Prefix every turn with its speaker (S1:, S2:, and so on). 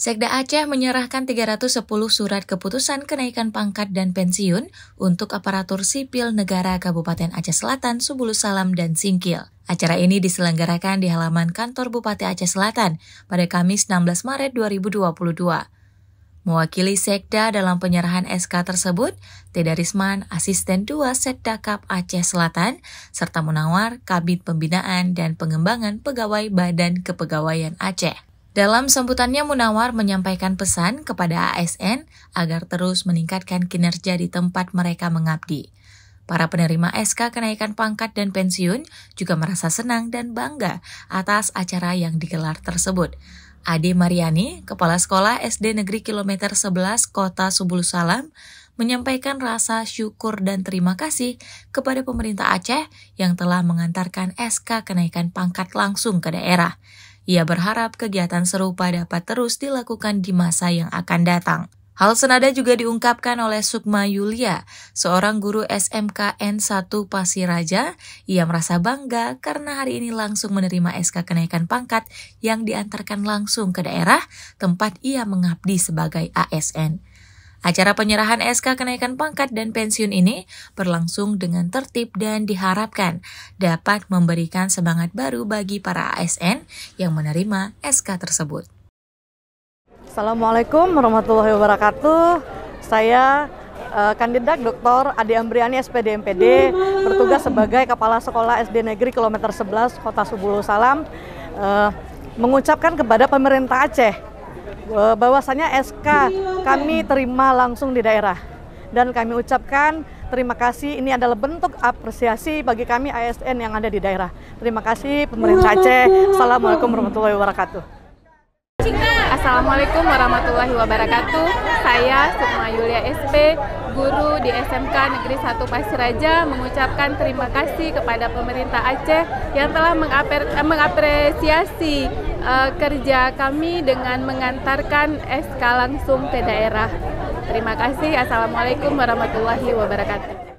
S1: Sekda Aceh menyerahkan 310 surat keputusan kenaikan pangkat dan pensiun untuk aparatur sipil negara Kabupaten Aceh Selatan, Subulus Salam, dan Singkil. Acara ini diselenggarakan di halaman kantor Bupati Aceh Selatan pada Kamis 16 Maret 2022. Mewakili Sekda dalam penyerahan SK tersebut, Teda Risman, Asisten 2 Sekda Kap Aceh Selatan, serta Munawar, Kabit Pembinaan dan Pengembangan Pegawai Badan Kepegawaian Aceh. Dalam sambutannya, Munawar menyampaikan pesan kepada ASN agar terus meningkatkan kinerja di tempat mereka mengabdi. Para penerima SK kenaikan pangkat dan pensiun juga merasa senang dan bangga atas acara yang digelar tersebut. Ade Mariani, Kepala Sekolah SD Negeri Kilometer 11 Kota Subul Salam, menyampaikan rasa syukur dan terima kasih kepada pemerintah Aceh yang telah mengantarkan SK kenaikan pangkat langsung ke daerah. Ia berharap kegiatan serupa dapat terus dilakukan di masa yang akan datang. Hal senada juga diungkapkan oleh Sukma Yulia, seorang guru SMKN 1 Pasiraja. Ia merasa bangga karena hari ini langsung menerima SK kenaikan pangkat yang diantarkan langsung ke daerah tempat ia mengabdi sebagai ASN. Acara penyerahan SK kenaikan pangkat dan pensiun ini berlangsung dengan tertib dan diharapkan dapat memberikan semangat baru bagi para ASN yang menerima SK tersebut.
S2: Assalamualaikum warahmatullahi wabarakatuh. Saya uh, kandidat Dr. Ade Ambriani SPD MPD bertugas sebagai Kepala Sekolah SD Negeri Kilometer 11 Kota Subulu Salam uh, mengucapkan kepada pemerintah Aceh uh, eh, bahwasanya SK kami terima langsung di daerah. Dan kami ucapkan terima kasih ini adalah bentuk apresiasi bagi kami ASN yang ada di daerah. Terima kasih pemerintah Aceh. Assalamualaikum warahmatullahi wabarakatuh. Assalamualaikum
S3: warahmatullahi wabarakatuh. Saya Sukma Yulia SP, guru di SMK Negeri 1 Raja, mengucapkan terima kasih kepada pemerintah Aceh yang telah eh, mengapresiasi uh, kerja kami dengan mengantarkan SK langsung ke daerah. Terima kasih. Assalamualaikum warahmatullahi wabarakatuh.